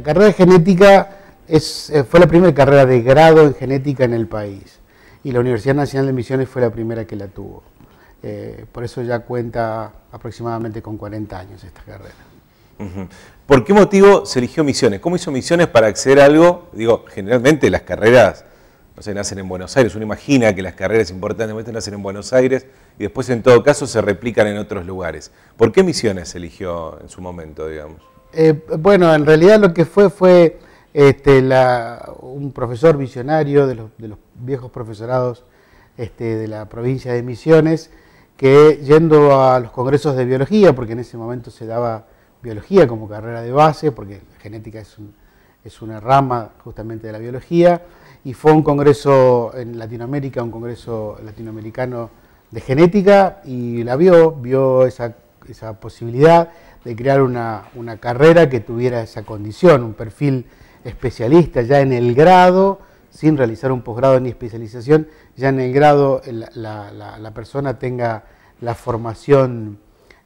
La carrera de genética eh, fue la primera carrera de grado en genética en el país y la Universidad Nacional de Misiones fue la primera que la tuvo. Eh, por eso ya cuenta aproximadamente con 40 años esta carrera. ¿Por qué motivo se eligió Misiones? ¿Cómo hizo Misiones para acceder a algo? Digo, generalmente las carreras, no sé, nacen en Buenos Aires. Uno imagina que las carreras importantes nacen en Buenos Aires y después en todo caso se replican en otros lugares. ¿Por qué Misiones se eligió en su momento, digamos? Eh, bueno, en realidad lo que fue fue este, un profesor visionario de los, viejos profesorados este, de la provincia de Misiones, que yendo a los congresos de biología, porque en ese momento se daba biología como carrera de base, porque la genética es, es una rama justamente de la biología, y fue un congreso en Latinoamérica, un congreso latinoamericano de genética, y la vio, vio esa esa posibilidad de crear una, carrera que tuviera esa condición, un perfil especialista ya en el grado, sin realizar un posgrado ni especialización, ya en el grado la, persona tenga la formación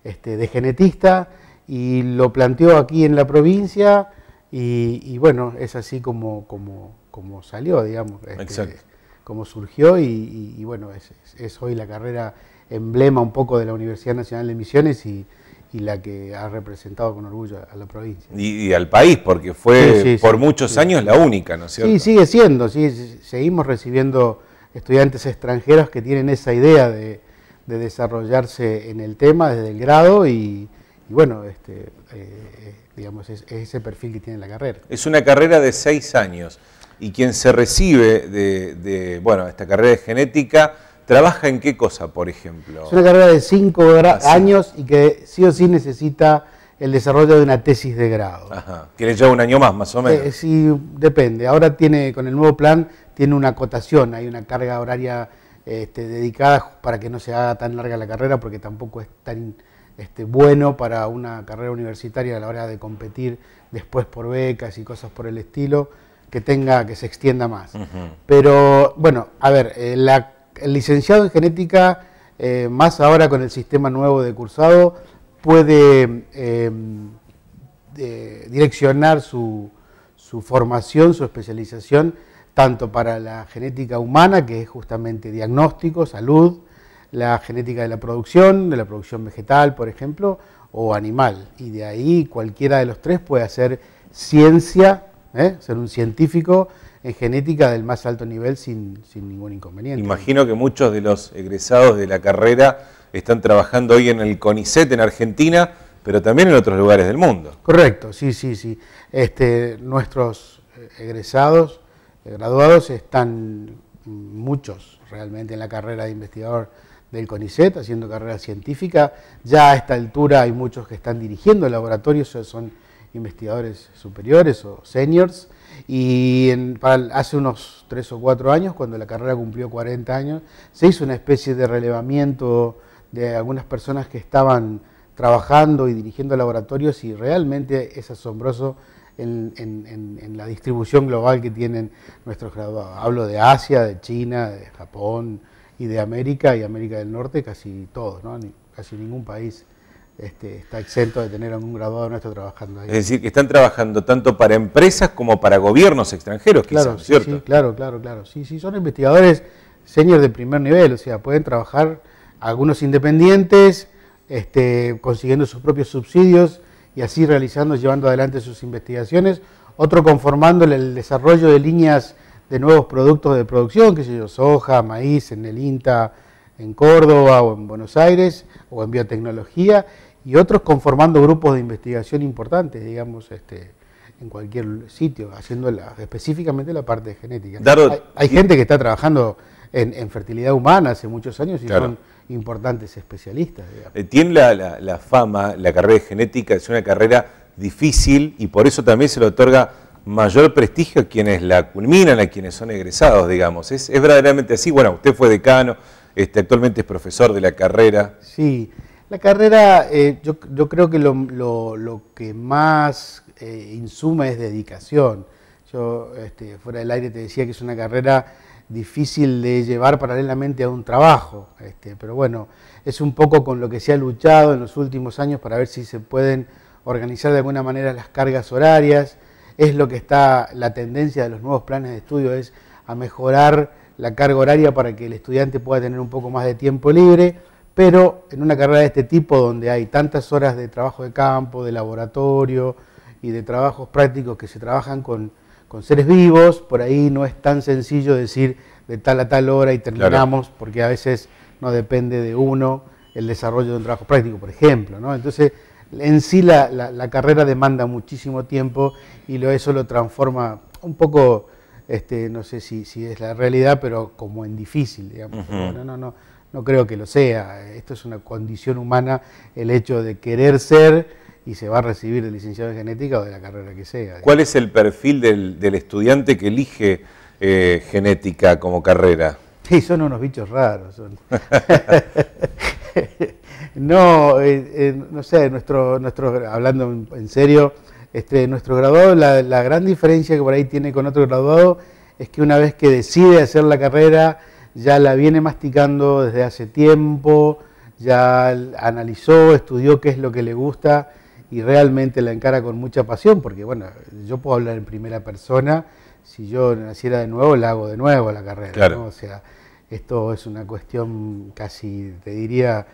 este, de genetista y lo planteó aquí en la provincia y, bueno, es así como, como, salió, digamos, este, como surgió y, bueno, es hoy la carrera emblema un poco de la Universidad Nacional de Misiones y, la que ha representado con orgullo a la provincia. Y, al país, porque fue por muchos años la única, ¿no es cierto? Sí, sigue siendo, seguimos recibiendo estudiantes extranjeros que tienen esa idea de, desarrollarse en el tema desde el grado y, bueno, este, eh, digamos, es, ese perfil que tiene la carrera. Es una carrera de seis años y quien se recibe de, bueno, esta carrera de genética ¿Trabaja en qué cosa, por ejemplo? Es una carrera de cinco ah, años y que sí o sí necesita el desarrollo de una tesis de grado. Tiene ya un año más, más o menos. Eh, sí, depende. Ahora tiene, con el nuevo plan, tiene una acotación, hay una carga horaria este, dedicada para que no se haga tan larga la carrera, porque tampoco es tan este, bueno para una carrera universitaria a la hora de competir después por becas y cosas por el estilo, que tenga, que se extienda más. Pero, bueno, a ver, eh, la el licenciado en genética, eh, más ahora con el sistema nuevo de cursado, puede em, direccionar su formación, su especialización, tanto para la genética humana, que es justamente diagnóstico, salud, la genética de la producción, de la producción vegetal, por ejemplo, o animal. Y de ahí cualquiera de los tres puede hacer ciencia ¿eh? ser un científico en genética del más alto nivel sin, sin ningún inconveniente. Imagino que muchos de los egresados de la carrera están trabajando hoy en el CONICET en Argentina, pero también en otros lugares del mundo. Correcto, sí, sí, sí. Este, nuestros egresados, eh, graduados, están muchos realmente en la carrera de investigador del CONICET, haciendo carrera científica. Ya a esta altura hay muchos que están dirigiendo laboratorios, son investigadores superiores o seniors, y en, hace unos tres o cuatro años, cuando la carrera cumplió 40 años, se hizo una especie de relevamiento de algunas personas que estaban trabajando y dirigiendo laboratorios y realmente es asombroso en, en la distribución global que tienen nuestros graduados. Hablo de Asia, de China, de Japón y de América y América del Norte, casi todos, ¿no? casi ningún país este, está exento de tener un graduado nuestro trabajando ahí. Es decir, que están trabajando tanto para empresas como para gobiernos extranjeros, quizás, claro, ¿cierto? claro, claro, claro. Sí, sí, son investigadores señores de primer nivel, o sea, pueden trabajar algunos independientes, este, consiguiendo sus propios subsidios y así realizando, llevando adelante sus investigaciones, otro conformando el desarrollo de líneas de nuevos productos de producción, que sé yo, soja, maíz, en el INTA, en Córdoba o en Buenos Aires o en biotecnología y otros conformando grupos de investigación importantes, digamos, este, en cualquier sitio, haciendo específicamente la parte genética. hay, gente que está trabajando en, fertilidad humana hace muchos años y son importantes especialistas. Digamos. Eh, tiene la, fama, la carrera de genética es una carrera difícil y por eso también se le otorga mayor prestigio a quienes la culminan, a quienes son egresados, digamos. Es, es verdaderamente así. Bueno, usted fue decano, este, actualmente es profesor de la carrera. Sí, la carrera eh, yo, creo que lo, que más eh, insume es dedicación. Yo este, fuera del aire te decía que es una carrera difícil de llevar paralelamente a un trabajo, este, pero bueno, es un poco con lo que se ha luchado en los últimos años para ver si se pueden organizar de alguna manera las cargas horarias, es lo que está la tendencia de los nuevos planes de estudio, es a mejorar la carga horaria para que el estudiante pueda tener un poco más de tiempo libre, pero en una carrera de este tipo donde hay tantas horas de trabajo de campo, de laboratorio y de trabajos prácticos que se trabajan con, con seres vivos, por ahí no es tan sencillo decir de tal a tal hora y terminamos, porque a veces no depende de uno el desarrollo de un trabajo práctico, por ejemplo. ¿no? Entonces, en sí la, la, la, carrera demanda muchísimo tiempo y lo, eso lo transforma un poco este, no sé si, es la realidad, pero como en difícil, digamos. No, no, no, no creo que lo sea. Esto es una condición humana, el hecho de querer ser y se va a recibir de licenciado en genética o de la carrera que sea. ¿Cuál es el perfil del, del estudiante que elige eh, genética como carrera? Sí, son unos bichos raros. no, eh, eh, no sé, nuestro, hablando en serio, este, nuestro graduado, la, gran diferencia que por ahí tiene con otro graduado es que una vez que decide hacer la carrera, ya la viene masticando desde hace tiempo, ya analizó, estudió qué es lo que le gusta y realmente la encara con mucha pasión, porque bueno, yo puedo hablar en primera persona, si yo naciera de nuevo, la hago de nuevo la carrera, O sea, esto es una cuestión casi, te diría,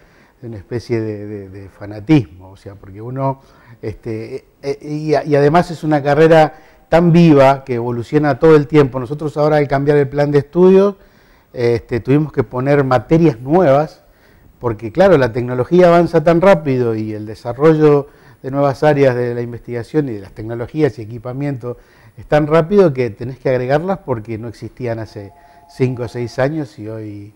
una especie de, fanatismo, o sea, porque uno, este, eh, eh, y, además es una carrera tan viva que evoluciona todo el tiempo. Nosotros ahora al cambiar el plan de estudios, este, tuvimos que poner materias nuevas, porque claro, la tecnología avanza tan rápido y el desarrollo de nuevas áreas de la investigación y de las tecnologías y equipamiento es tan rápido que tenés que agregarlas porque no existían hace 5 o 6 años y hoy,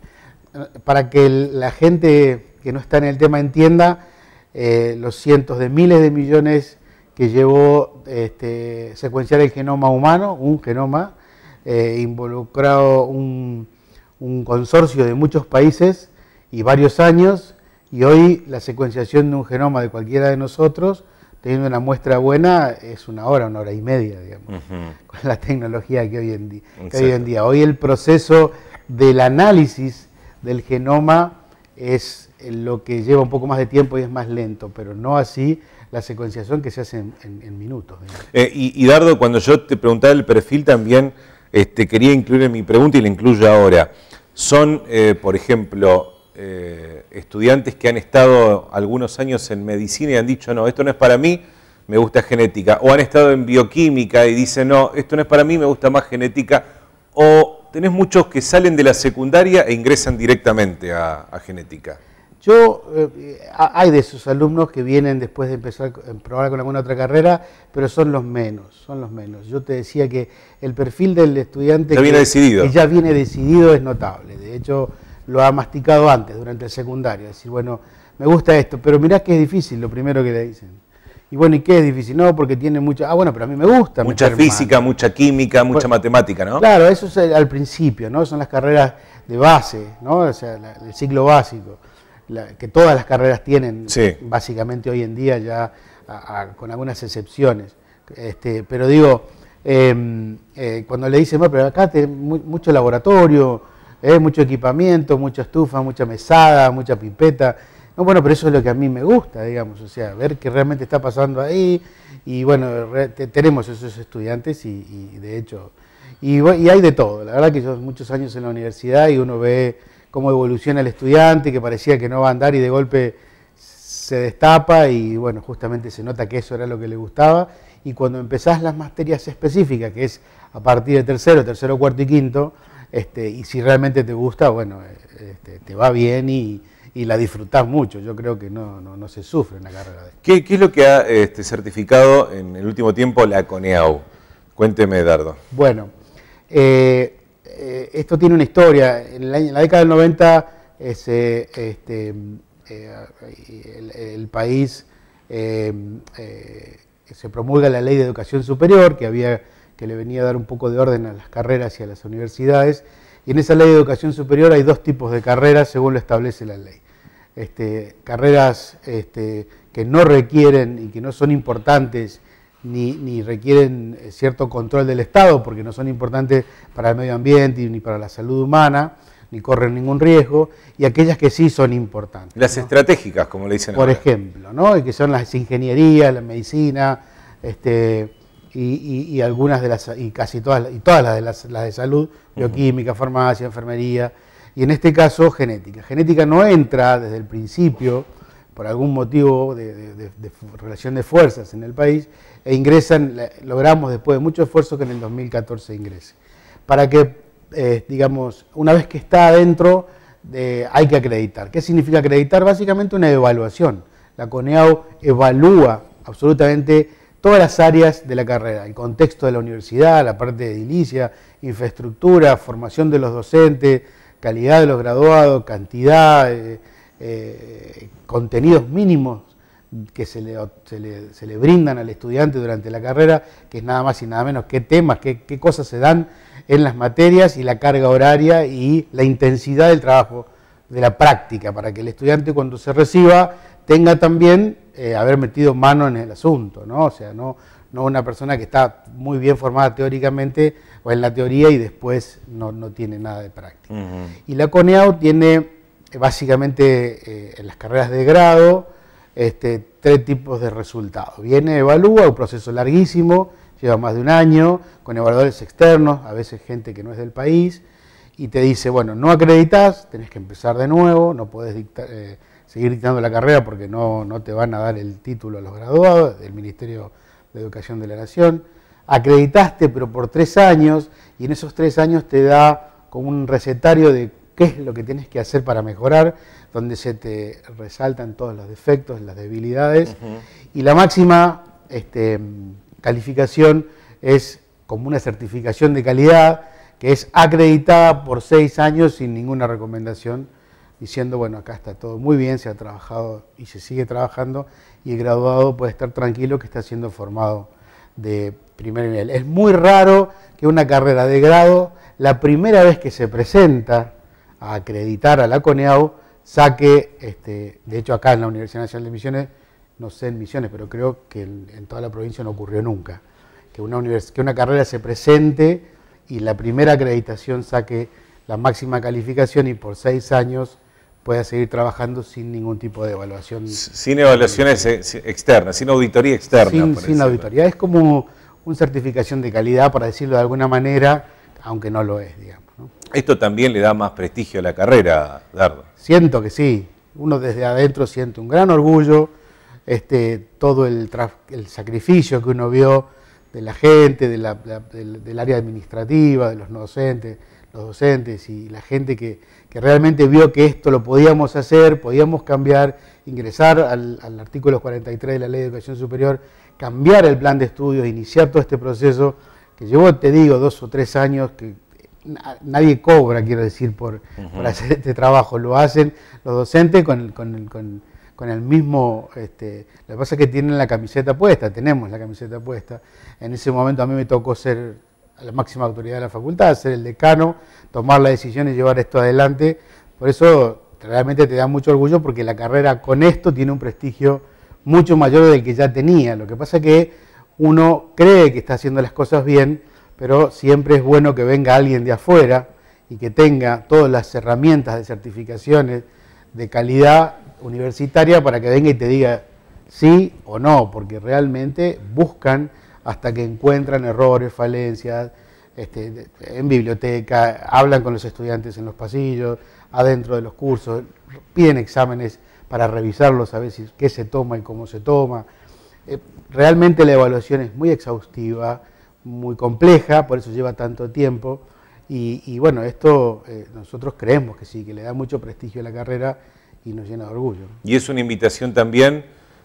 eh, para que la gente que no está en el tema entienda eh, los cientos de miles de millones que llevó este, secuenciar el genoma humano, un genoma, eh, involucrado un, consorcio de muchos países y varios años, y hoy la secuenciación de un genoma de cualquiera de nosotros, teniendo una muestra buena, es una hora, una hora y media, digamos, con la tecnología que hoy que hoy en día. Hoy el proceso del análisis del genoma es eh, lo que lleva un poco más de tiempo y es más lento, pero no así la secuenciación que se hace en, minutos. Eh, y, Dardo, cuando yo te preguntaba el perfil también, este, quería incluir en mi pregunta y la incluyo ahora. Son, eh, por ejemplo, estudiantes que han estado algunos años en medicina y han dicho, no, esto no es para mí, me gusta genética. O han estado en bioquímica y dicen, no, esto no es para mí, me gusta más genética. O tenés muchos que salen de la secundaria e ingresan directamente a genética. Yo, eh, hay de esos alumnos que vienen después de empezar a probar con alguna otra carrera, pero son los menos, son los menos. Yo te decía que el perfil del estudiante que, ya viene decidido es notable. De hecho, lo ha masticado antes, durante el secundario. Es decir, bueno, me gusta esto, pero mirá que es difícil lo primero que le dicen. Y bueno, ¿y qué es difícil? No, porque tiene mucha... Ah, bueno, pero a mí me gusta. Mucha física, mucha química, mucha matemática, ¿no? Claro, eso es al principio, ¿no? Son las carreras de base, ¿no? O sea, el ciclo básico que todas las carreras tienen, básicamente hoy en día ya, con algunas excepciones. Este, pero digo, em, eh, cuando le dicen, bueno, pero acá tenés mucho laboratorio, eh, mucho equipamiento, mucha estufa, mucha mesada, mucha pipeta. bueno, pero eso es lo que a mí me gusta, digamos, o sea, ver qué realmente está pasando ahí. Y bueno, tenemos esos estudiantes y, de hecho, y, y, hay de todo. La verdad que yo muchos años en la universidad y uno ve cómo evoluciona el estudiante, que parecía que no va a andar y de golpe se destapa y bueno, justamente se nota que eso era lo que le gustaba. Y cuando empezás las materias específicas, que es a partir de tercero, tercero, cuarto y quinto, este, y si realmente te gusta, bueno, este, te va bien y, la disfrutás mucho. Yo creo que no, no, se sufre una carrera. De... ¿Qué, es lo que ha este, certificado en el último tiempo la CONEAU? Cuénteme, Dardo. Bueno, eh, eh, esto tiene una historia. En la, década del 90 este, eh, el, país eh, se promulga la ley de educación superior que, había, que le venía a dar un poco de orden a las carreras y a las universidades. Y en esa ley de educación superior hay dos tipos de carreras según lo establece la ley. Este, carreras este, que no requieren y que no son importantes ni, requieren eh, cierto control del Estado porque no son importantes para el medio ambiente ni para la salud humana, ni corren ningún riesgo, y aquellas que sí son importantes. Las estratégicas, como le dicen Por ejemplo, ¿no? Y que son las ingenierías, la medicina, este, y, algunas de las, y casi todas, y todas las de, las, de salud, bioquímica, farmacia, enfermería, y en este caso genética. Genética no entra desde el principio, por algún motivo de relación de fuerzas en el país, e ingresan, logramos después de mucho esfuerzo que en el 2014 ingrese. Para que, eh, digamos, una vez que está adentro, hay que acreditar. ¿Qué significa acreditar? Básicamente una evaluación. La CONEAU evalúa absolutamente todas las áreas de la carrera, el contexto de la universidad, la parte de edilicia, infraestructura, formación de los docentes, calidad de los graduados, cantidad, eh, eh, contenidos mínimos que se le, se, le, brindan al estudiante durante la carrera, que es nada más y nada menos qué temas, qué, cosas se dan en las materias y la carga horaria y la intensidad del trabajo, de la práctica, para que el estudiante cuando se reciba tenga también eh, haber metido mano en el asunto, ¿no? O sea, no, no una persona que está muy bien formada teóricamente o en la teoría y después no, tiene nada de práctica. Y la CONEAU tiene eh, básicamente eh, en las carreras de grado, este, tres tipos de resultados. Viene, evalúa, un proceso larguísimo, lleva más de un año, con evaluadores externos, a veces gente que no es del país, y te dice, bueno, no acreditas, tenés que empezar de nuevo, no podés eh, seguir dictando la carrera porque no, no te van a dar el título a los graduados del Ministerio de Educación de la Nación. Acreditaste, pero por tres años, y en esos tres años te da como un recetario de qué es lo que tienes que hacer para mejorar, donde se te resaltan todos los defectos, las debilidades. Y la máxima este, calificación es como una certificación de calidad que es acreditada por seis años sin ninguna recomendación, diciendo, bueno, acá está todo muy bien, se ha trabajado y se sigue trabajando, y el graduado puede estar tranquilo que está siendo formado de primer nivel. Es muy raro que una carrera de grado, la primera vez que se presenta acreditar a la CONEAU, saque, este, de hecho acá en la Universidad Nacional de Misiones, no sé en Misiones, pero creo que en toda la provincia no ocurrió nunca, que una, univers que una carrera se presente y la primera acreditación saque la máxima calificación y por seis años pueda seguir trabajando sin ningún tipo de evaluación. Sin evaluaciones externas, sin auditoría externa. Sin, sin auditoría, es como una certificación de calidad, para decirlo de alguna manera, aunque no lo es, digamos. Esto también le da más prestigio a la carrera, Dardo. Siento que sí. Uno desde adentro siente un gran orgullo, este, todo el, el sacrificio que uno vio de la gente, de del, área administrativa, de los docentes, los docentes y la gente que, realmente vio que esto lo podíamos hacer, podíamos cambiar, ingresar al, al artículo 43 de la Ley de Educación Superior, cambiar el plan de estudios, iniciar todo este proceso que llevo, te digo, dos o tres años que nadie cobra, quiero decir, por, hacer este trabajo. Lo hacen los docentes con, con, con, con el mismo... Este, lo que pasa es que tienen la camiseta puesta, tenemos la camiseta puesta. En ese momento a mí me tocó ser la máxima autoridad de la facultad, ser el decano, tomar la decisión y llevar esto adelante. Por eso realmente te da mucho orgullo porque la carrera con esto tiene un prestigio mucho mayor del que ya tenía. Lo que pasa que uno cree que está haciendo las cosas bien, pero siempre es bueno que venga alguien de afuera y que tenga todas las herramientas de certificaciones de calidad universitaria para que venga y te diga sí o no, porque realmente buscan hasta que encuentran errores, falencias, este, en biblioteca, hablan con los estudiantes en los pasillos, adentro de los cursos, piden exámenes para revisarlos, a ver si, qué se toma y cómo se toma, eh, realmente la evaluación es muy exhaustiva, muy compleja, por eso lleva tanto tiempo. Y, bueno, esto eh, nosotros creemos que sí, que le da mucho prestigio a la carrera y nos llena de orgullo. Y es una invitación también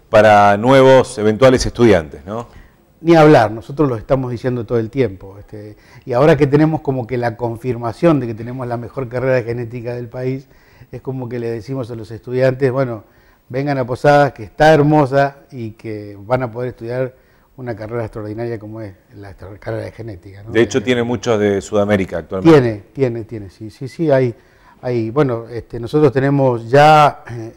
para nuevos eventuales estudiantes, ¿no? Ni hablar, nosotros lo estamos diciendo todo el tiempo. Este, y ahora que tenemos como que la confirmación de que tenemos la mejor carrera de genética del país, es como que le decimos a los estudiantes, bueno, vengan a Posadas, que está hermosa y que van a poder estudiar una carrera extraordinaria como es la carrera de genética. De hecho, tiene muchos de Sudamérica actualmente. Tiene, tiene, tiene, sí, sí, sí, hay, bueno, este, nosotros tenemos ya eh,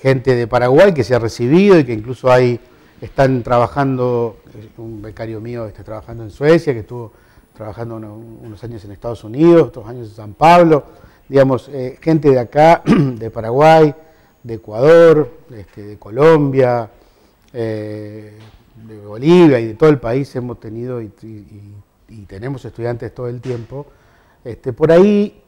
gente de Paraguay que se ha recibido y que incluso hay, están trabajando, eh, un becario mío está trabajando en Suecia, que estuvo trabajando unos, años en Estados Unidos, otros años en San Pablo, digamos, eh, gente de acá, de Paraguay, de Ecuador, este, de Colombia, eh, de Bolivia y de todo el país hemos tenido y, tenemos estudiantes todo el tiempo. Este, por ahí,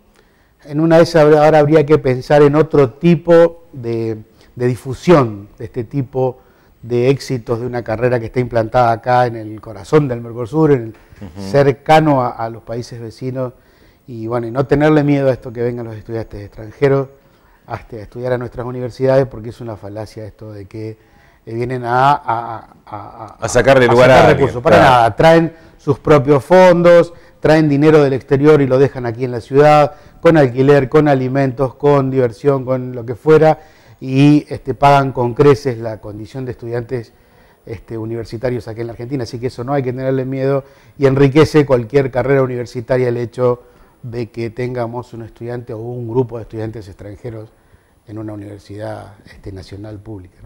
en una de esas ahora habría que pensar en otro tipo de, difusión de este tipo de éxitos de una carrera que está implantada acá en el corazón del Mercosur, en cercano a, los países vecinos, y bueno, y no tenerle miedo a esto que vengan los estudiantes extranjeros, a, estudiar a nuestras universidades porque es una falacia esto de que eh, vienen a, sacar de lugar a recursos. Para nada, traen sus propios fondos, traen dinero del exterior y lo dejan aquí en la ciudad, con alquiler, con alimentos, con diversión, con lo que fuera, y este, pagan con creces la condición de estudiantes este, universitarios aquí en la Argentina. Así que eso no hay que tenerle miedo y enriquece cualquier carrera universitaria el hecho de que tengamos un estudiante o un grupo de estudiantes extranjeros en una universidad este, nacional pública.